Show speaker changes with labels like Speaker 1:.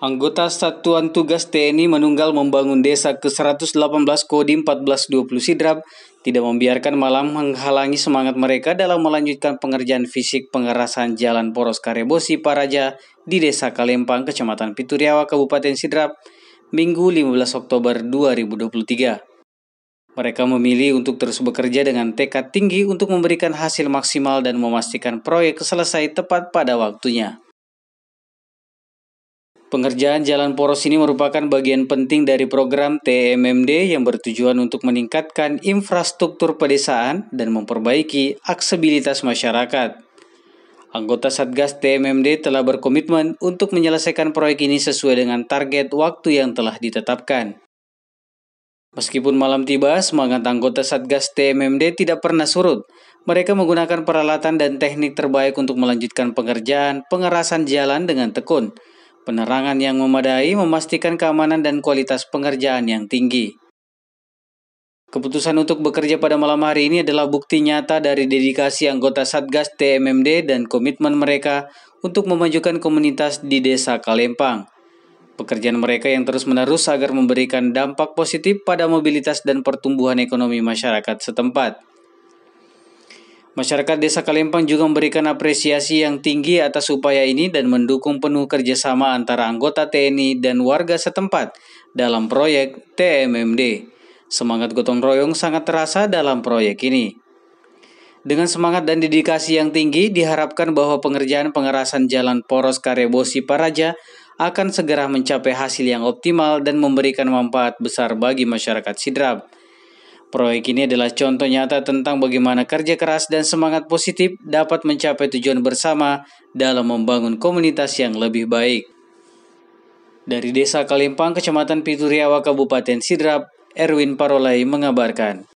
Speaker 1: Anggota Satuan Tugas TNI Menunggal membangun desa ke-118 Kodim 1420 Sidrap tidak membiarkan malam menghalangi semangat mereka dalam melanjutkan pengerjaan fisik pengerasan jalan poros Karebosi Paraja di Desa Kalempang, Kecamatan Pituriawa, Kabupaten Sidrap, Minggu 15 Oktober 2023. Mereka memilih untuk terus bekerja dengan tekad tinggi untuk memberikan hasil maksimal dan memastikan proyek selesai tepat pada waktunya. Pengerjaan jalan poros ini merupakan bagian penting dari program TMMD yang bertujuan untuk meningkatkan infrastruktur pedesaan dan memperbaiki aksesibilitas masyarakat. Anggota Satgas TMMD telah berkomitmen untuk menyelesaikan proyek ini sesuai dengan target waktu yang telah ditetapkan. Meskipun malam tiba, semangat anggota Satgas TMMD tidak pernah surut. Mereka menggunakan peralatan dan teknik terbaik untuk melanjutkan pengerjaan pengerasan jalan dengan tekun Penerangan yang memadai memastikan keamanan dan kualitas pengerjaan yang tinggi. Keputusan untuk bekerja pada malam hari ini adalah bukti nyata dari dedikasi anggota Satgas TMMD dan komitmen mereka untuk memajukan komunitas di Desa Kalempang. Pekerjaan mereka yang terus-menerus agar memberikan dampak positif pada mobilitas dan pertumbuhan ekonomi masyarakat setempat. Masyarakat Desa Kalempang juga memberikan apresiasi yang tinggi atas upaya ini dan mendukung penuh kerjasama antara anggota TNI dan warga setempat dalam proyek TMMD. Semangat gotong royong sangat terasa dalam proyek ini. Dengan semangat dan dedikasi yang tinggi, diharapkan bahwa pengerjaan pengerasan jalan poros Karebosi Paraja akan segera mencapai hasil yang optimal dan memberikan manfaat besar bagi masyarakat Sidrap. Proyek ini adalah contoh nyata tentang bagaimana kerja keras dan semangat positif dapat mencapai tujuan bersama dalam membangun komunitas yang lebih baik. Dari Desa Kalimpang, Kecamatan Pituriawa, Kabupaten Sidrap, Erwin Parolai mengabarkan.